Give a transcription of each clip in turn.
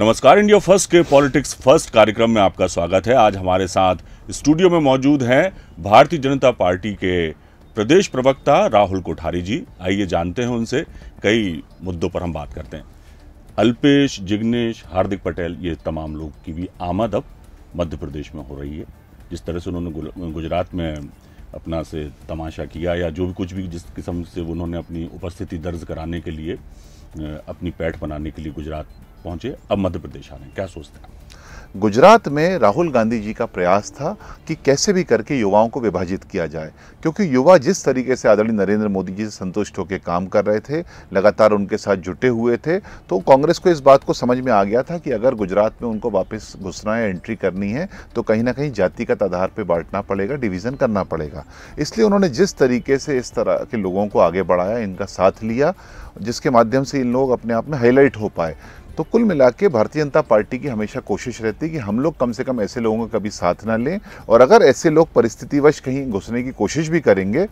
नमस्कार India first के politics first कार्यक्रम में आपका स्वागत है आज हमारे साथ स्टूडियो में मौजूद हैं भारतीय जनता पार्टी के प्रदेश प्रवक्ता राहुल कोठारी जी आइए जानते हैं उनसे कई मुद्दों पर हम बात करते हैं अल्पेश जिग्नेश हार्दिक पटेल ये तमाम लोग की भी आमद अब मध्य प्रदेश में हो रही है जिस तरह से उन्होंने गुजरात में अपना से तमाशा किया या जो भी कुछ भी जिस किस्म से उन्होंने अपनी उपस्थिति दर्ज कराने के लिए अपनी पैठ बनाने के लिए गुजरात पहुंचे अब मध्य प्रदेश आ रहे हैं क्या सोचते हैं गुजरात में राहुल गांधी जी का प्रयास था कि कैसे भी करके युवाओं को विभाजित किया जाए क्योंकि युवा जिस तरीके से आदरणीय नरेंद्र मोदी जी से संतुष्ट होकर काम कर रहे थे लगातार उनके साथ जुटे हुए थे तो कांग्रेस को इस बात को समझ में आ गया था कि अगर गुजरात में उनको वापस घुसना है एंट्री करनी है तो कहीं ना कहीं जातिगत आधार पर बांटना पड़ेगा डिवीज़न करना पड़ेगा इसलिए उन्होंने जिस तरीके से इस तरह के लोगों को आगे बढ़ाया इनका साथ लिया जिसके माध्यम से इन लोग अपने आप में हाईलाइट हो पाए तो कुल मिला के भारतीय जनता पार्टी की हमेशा कोशिश रहती है कि हम लोग कम से कम ऐसे लोगों का कभी साथ ना लें और अगर ऐसे लोग परिस्थितिवश कहीं घुसने की कोशिश भी करेंगे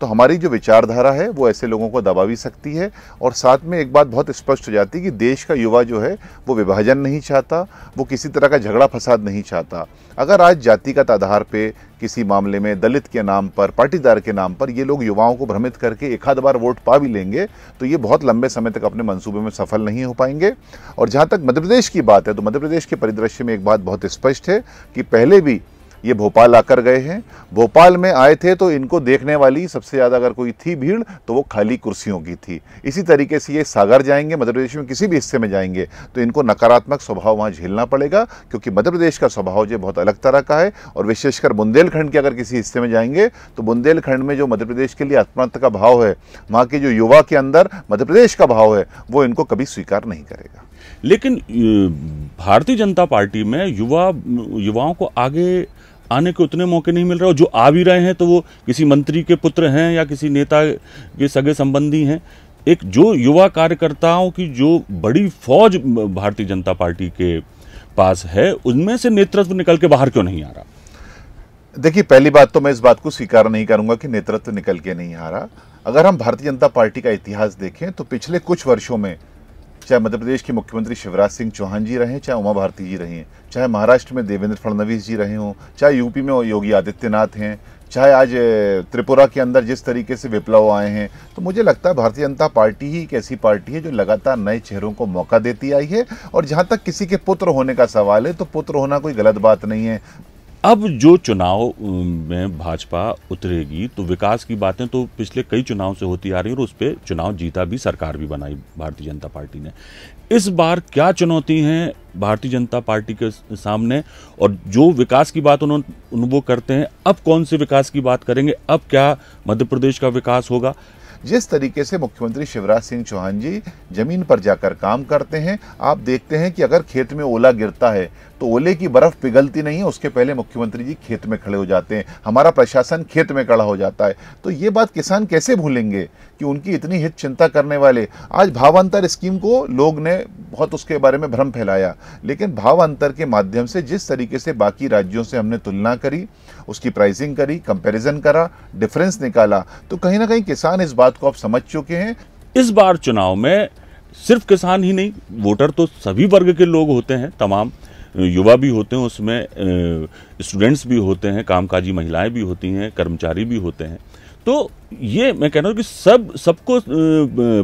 तो हमारी जो विचारधारा है वो ऐसे लोगों को दबा भी सकती है और साथ में एक बात बहुत स्पष्ट हो जाती है कि देश का युवा जो है वो विभाजन नहीं चाहता वो किसी तरह का झगड़ा फसाद नहीं चाहता अगर आज जातिगत आधार पर किसी मामले में दलित के नाम पर पाटीदार के नाम पर ये लोग युवाओं को भ्रमित करके एक आध बार वोट पा भी लेंगे तो ये बहुत लंबे समय तक अपने मंसूबे में सफल नहीं हो पाएंगे और जहाँ तक मध्य प्रदेश की बात है तो मध्य प्रदेश के परिदृश्य में एक बात बहुत स्पष्ट है कि पहले भी ये भोपाल आकर गए हैं भोपाल में आए थे तो इनको देखने वाली सबसे ज़्यादा अगर कोई थी भीड़ तो वो खाली कुर्सियों की थी इसी तरीके से ये सागर जाएंगे मध्य प्रदेश में किसी भी हिस्से में जाएंगे तो इनको नकारात्मक स्वभाव वहाँ झेलना पड़ेगा क्योंकि मध्य प्रदेश का स्वभाव जो बहुत अलग तरह का है और विशेषकर बुंदेलखंड के अगर किसी हिस्से में जाएंगे तो बुंदेलखंड में जो मध्य प्रदेश के लिए आत्मार्थ का भाव है वहाँ के जो युवा के अंदर मध्य प्रदेश का भाव है वो इनको कभी स्वीकार नहीं करेगा लेकिन भारतीय जनता पार्टी में युवा युवाओं को आगे आने के उतने मौके नहीं मिल रहे और जो आ भी रहे हैं तो वो किसी मंत्री के पुत्र हैं या किसी नेता के सगे संबंधी हैं एक जो युवा कार्यकर्ताओं की जो बड़ी फौज भारतीय जनता पार्टी के पास है उनमें से नेतृत्व निकल के बाहर क्यों नहीं आ रहा देखिए पहली बात तो मैं इस बात को स्वीकार नहीं करूंगा कि नेतृत्व निकल के नहीं आ रहा अगर हम भारतीय जनता पार्टी का इतिहास देखें तो पिछले कुछ वर्षों में चाहे मध्य प्रदेश के मुख्यमंत्री शिवराज सिंह चौहान जी रहे चाहे उमा भारती जी रही हैं चाहे महाराष्ट्र में देवेंद्र फडणवीस जी रहे हों चाहे यूपी में योगी आदित्यनाथ हैं चाहे आज त्रिपुरा के अंदर जिस तरीके से विप्लव आए हैं तो मुझे लगता है भारतीय जनता पार्टी ही एक ऐसी पार्टी है जो लगातार नए चेहरों को मौका देती आई है और जहाँ तक किसी के पुत्र होने का सवाल है तो पुत्र होना कोई गलत बात नहीं है अब जो चुनाव में भाजपा उतरेगी तो विकास की बातें तो पिछले कई चुनाव से होती आ रही और उस पर चुनाव जीता भी सरकार भी बनाई भारतीय जनता पार्टी ने इस बार क्या चुनौती हैं भारतीय जनता पार्टी के सामने और जो विकास की बात उन्होंने वो करते हैं अब कौन से विकास की बात करेंगे अब क्या मध्य प्रदेश का विकास होगा जिस तरीके से मुख्यमंत्री शिवराज सिंह चौहान जी जमीन पर जाकर काम करते हैं आप देखते हैं कि अगर खेत में ओला गिरता है तो ओले की बर्फ पिघलती नहीं है उसके पहले मुख्यमंत्री जी खेत में खड़े हो जाते हैं हमारा प्रशासन खेत में खड़ा हो जाता है तो ये बात किसान कैसे भूलेंगे कि उनकी इतनी हित चिंता करने वाले आज भावांतर स्कीम को लोग ने बहुत उसके बारे में भ्रम फैलाया लेकिन भाव अंतर के माध्यम से जिस तरीके से बाकी राज्यों से हमने तुलना करी उसकी प्राइसिंग करी कंपैरिजन करा डिफरेंस निकाला तो कहीं ना कहीं किसान इस बात को आप समझ चुके हैं इस बार चुनाव में सिर्फ किसान ही नहीं वोटर तो सभी वर्ग के लोग होते हैं तमाम युवा भी होते हैं उसमें स्टूडेंट्स भी होते हैं कामकाजी महिलाएं भी होती हैं कर्मचारी भी होते हैं तो ये मैं कह रहा हूँ कि सब सबको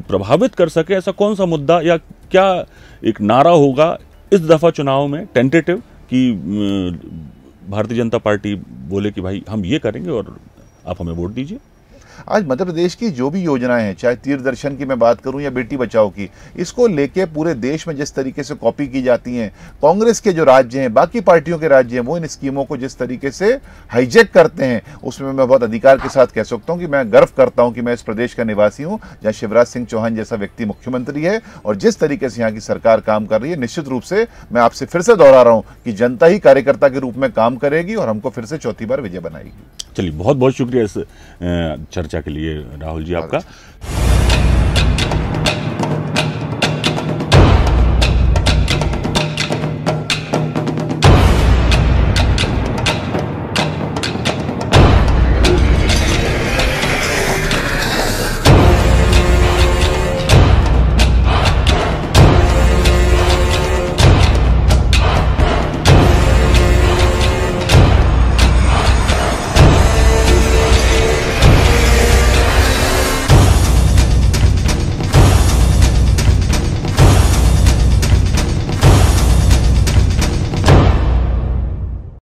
प्रभावित कर सके ऐसा कौन सा मुद्दा या क्या एक नारा होगा इस दफ़ा चुनाव में टेंटेटिव कि भारतीय जनता पार्टी बोले कि भाई हम ये करेंगे और आप हमें वोट दीजिए आज मध्य प्रदेश की जो भी योजनाएं हैं चाहे तीर्थ दर्शन की मैं बात करूं या बेटी बचाओ की इसको लेके पूरे देश में जिस तरीके से कॉपी की जाती हैं कांग्रेस के जो राज्य हैं बाकी पार्टियों के राज्य हैं वो इन स्कीमों को जिस तरीके से हाईजेक करते हैं उसमें मैं बहुत अधिकार के साथ कह सकता हूँ कि मैं गर्व करता हूँ कि मैं इस प्रदेश का निवासी हूँ जहाँ शिवराज सिंह चौहान जैसा व्यक्ति मुख्यमंत्री है और जिस तरीके से यहाँ की सरकार काम कर रही है निश्चित रूप से मैं आपसे फिर से दोहरा रहा हूँ कि जनता ही कार्यकर्ता के रूप में काम करेगी और हमको फिर से चौथी बार विजय बनाएगी चलिए बहुत बहुत शुक्रिया इस चर्चा के लिए राहुल जी आपका